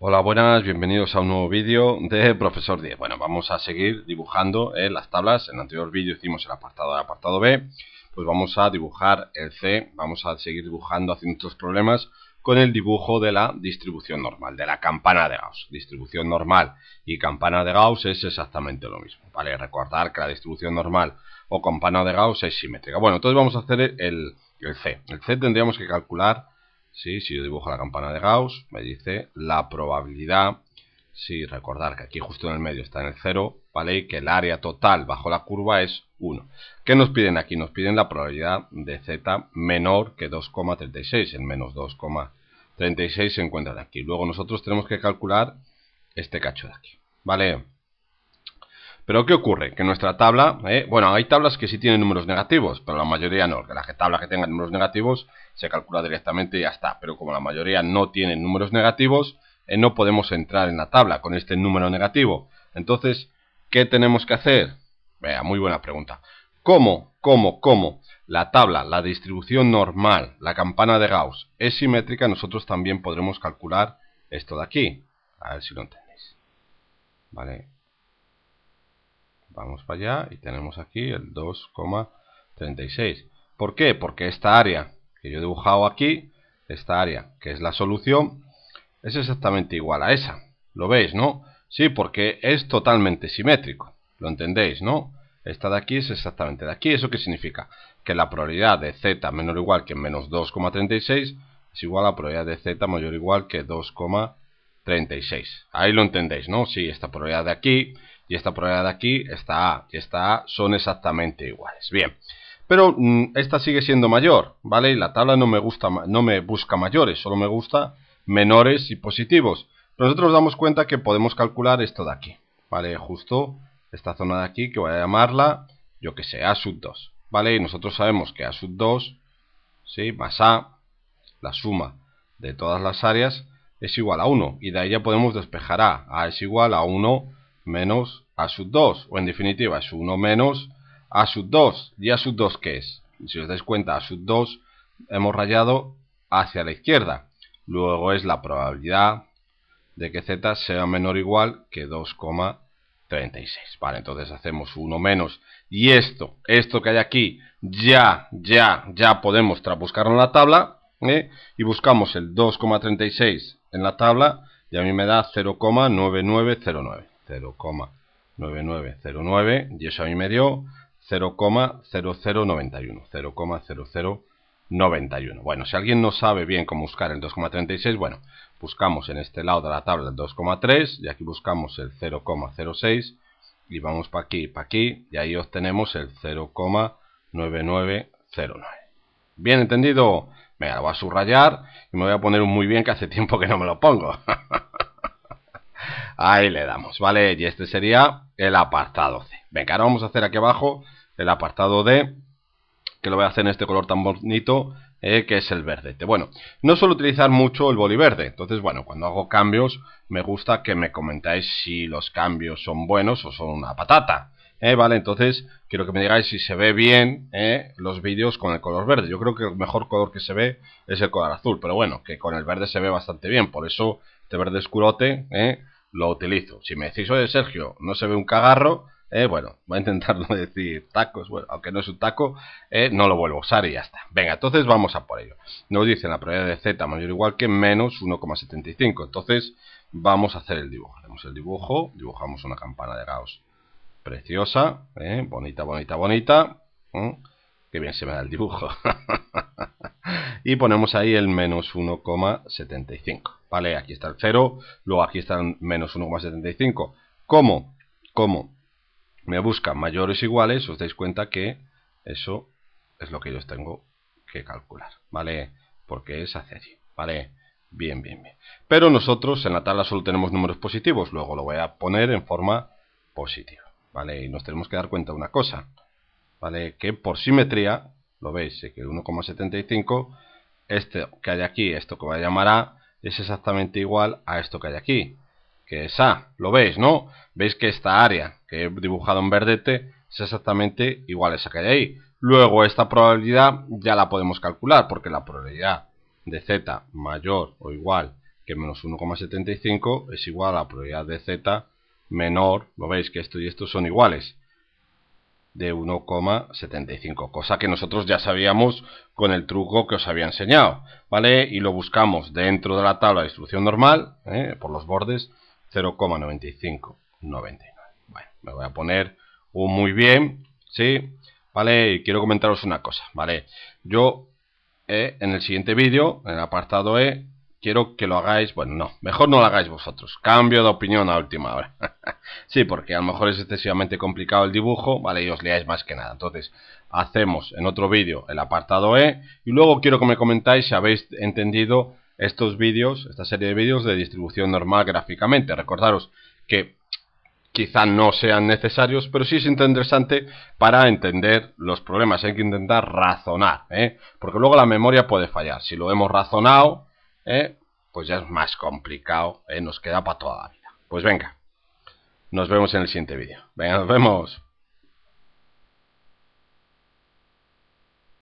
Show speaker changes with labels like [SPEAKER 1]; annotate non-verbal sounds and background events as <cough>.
[SPEAKER 1] Hola, buenas, bienvenidos a un nuevo vídeo de Profesor 10. Bueno, vamos a seguir dibujando en eh, las tablas. En el anterior vídeo hicimos el apartado A, apartado B. Pues vamos a dibujar el C, vamos a seguir dibujando, haciendo estos problemas con el dibujo de la distribución normal, de la campana de Gauss. Distribución normal y campana de Gauss es exactamente lo mismo, ¿vale? Recordar que la distribución normal o campana de Gauss es simétrica. Bueno, entonces vamos a hacer el, el C. El C tendríamos que calcular si yo dibujo la campana de Gauss, me dice la probabilidad, si recordar que aquí justo en el medio está en el 0, ¿vale? Y que el área total bajo la curva es 1. ¿Qué nos piden aquí? Nos piden la probabilidad de z menor que 2,36, el menos 2,36 se encuentra de aquí. Luego nosotros tenemos que calcular este cacho de aquí, ¿vale? Pero ¿qué ocurre? Que nuestra tabla, eh, bueno, hay tablas que sí tienen números negativos, pero la mayoría no. Que las tablas que tengan números negativos se calcula directamente y ya está. Pero como la mayoría no tienen números negativos, eh, no podemos entrar en la tabla con este número negativo. Entonces, ¿qué tenemos que hacer? Vea, muy buena pregunta. ¿Cómo, cómo, cómo la tabla, la distribución normal, la campana de Gauss es simétrica? Nosotros también podremos calcular esto de aquí. A ver si lo entendéis. Vale, Vamos para allá y tenemos aquí el 2,36. ¿Por qué? Porque esta área que yo he dibujado aquí, esta área que es la solución, es exactamente igual a esa. ¿Lo veis, no? Sí, porque es totalmente simétrico. ¿Lo entendéis, no? Esta de aquí es exactamente de aquí. ¿Eso qué significa? Que la probabilidad de z menor o igual que menos 2,36 es igual a la probabilidad de z mayor o igual que 2,36. Ahí lo entendéis, ¿no? Sí, esta probabilidad de aquí y esta probabilidad de aquí, esta A y esta A son exactamente iguales. Bien, pero mm, esta sigue siendo mayor, ¿vale? Y la tabla no me, gusta, no me busca mayores, solo me gusta menores y positivos. nosotros damos cuenta que podemos calcular esto de aquí, ¿vale? Justo esta zona de aquí, que voy a llamarla, yo que sé, A sub 2, ¿vale? Y nosotros sabemos que A sub 2, ¿sí? Más A, la suma de todas las áreas, es igual a 1. Y de ahí ya podemos despejar A. A es igual a 1 menos a sub 2, o en definitiva es 1 menos a sub 2. ¿Y a sub 2 qué es? Si os dais cuenta, a sub 2 hemos rayado hacia la izquierda. Luego es la probabilidad de que z sea menor o igual que 2,36. Vale, entonces hacemos 1 menos. Y esto, esto que hay aquí, ya, ya, ya podemos buscarlo en la tabla. ¿eh? Y buscamos el 2,36 en la tabla. Y a mí me da 0,9909. 0,9909. 9909 y eso a mí me dio 0,0091. 0,0091. Bueno, si alguien no sabe bien cómo buscar el 2,36, bueno, buscamos en este lado de la tabla el 2,3 y aquí buscamos el 0,06 y vamos para aquí, y para aquí y ahí obtenemos el 0,9909. Bien entendido. me lo voy a subrayar y me voy a poner un muy bien que hace tiempo que no me lo pongo. <laughs> Ahí le damos, ¿vale? Y este sería el apartado C. Venga, ahora vamos a hacer aquí abajo el apartado D, que lo voy a hacer en este color tan bonito, eh, que es el verde. Bueno, no suelo utilizar mucho el verde. entonces bueno, cuando hago cambios me gusta que me comentáis si los cambios son buenos o son una patata. Eh, vale, entonces quiero que me digáis si se ve bien eh, los vídeos con el color verde. Yo creo que el mejor color que se ve es el color azul, pero bueno, que con el verde se ve bastante bien, por eso este verde escurote lo utilizo. Si me decís, oye Sergio, no se ve un cagarro, eh, bueno, voy a intentarlo <laughs> decir tacos, bueno, aunque no es un taco, eh, no lo vuelvo a usar y ya está. Venga, entonces vamos a por ello. Nos dicen la probabilidad de z mayor o igual que menos 1,75. Entonces vamos a hacer el dibujo. Hacemos el dibujo, dibujamos una campana de Gauss preciosa, eh, bonita, bonita, bonita. ¡Qué Que bien se me da el dibujo. <laughs> y ponemos ahí el menos 1,75. ¿vale? Aquí está el 0, luego aquí está el menos 1,75. ¿Cómo? ¿Cómo? Me buscan mayores iguales, os dais cuenta que eso es lo que yo tengo que calcular, ¿vale? Porque es así. ¿vale? Bien, bien, bien. Pero nosotros en la tabla solo tenemos números positivos, luego lo voy a poner en forma positiva, ¿vale? Y nos tenemos que dar cuenta de una cosa, ¿vale? Que por simetría, lo veis, que el 1,75, este que hay aquí, esto que voy a llamar A, es exactamente igual a esto que hay aquí, que es A, lo veis, ¿no? Veis que esta área que he dibujado en verdete es exactamente igual a esa que hay ahí. Luego esta probabilidad ya la podemos calcular, porque la probabilidad de Z mayor o igual que menos 1,75 es igual a la probabilidad de Z menor, lo veis que esto y esto son iguales de 1,75, cosa que nosotros ya sabíamos con el truco que os había enseñado, ¿vale? Y lo buscamos dentro de la tabla de instrucción normal, ¿eh? por los bordes, 0,9599. me voy a poner un muy bien, ¿sí? ¿Vale? Y quiero comentaros una cosa, ¿vale? Yo, eh, en el siguiente vídeo, en el apartado E, Quiero que lo hagáis, bueno, no, mejor no lo hagáis vosotros. Cambio de opinión a última hora. <laughs> sí, porque a lo mejor es excesivamente complicado el dibujo, ¿vale? Y os leáis más que nada. Entonces, hacemos en otro vídeo el apartado E y luego quiero que me comentáis si habéis entendido estos vídeos, esta serie de vídeos de distribución normal gráficamente. Recordaros que quizá no sean necesarios, pero sí es interesante para entender los problemas. Hay que intentar razonar, ¿eh? porque luego la memoria puede fallar. Si lo hemos razonado, ¿eh? pues ya es más complicado, ¿eh? nos queda para toda la vida. Pues venga, nos vemos en el siguiente vídeo. Venga, nos vemos.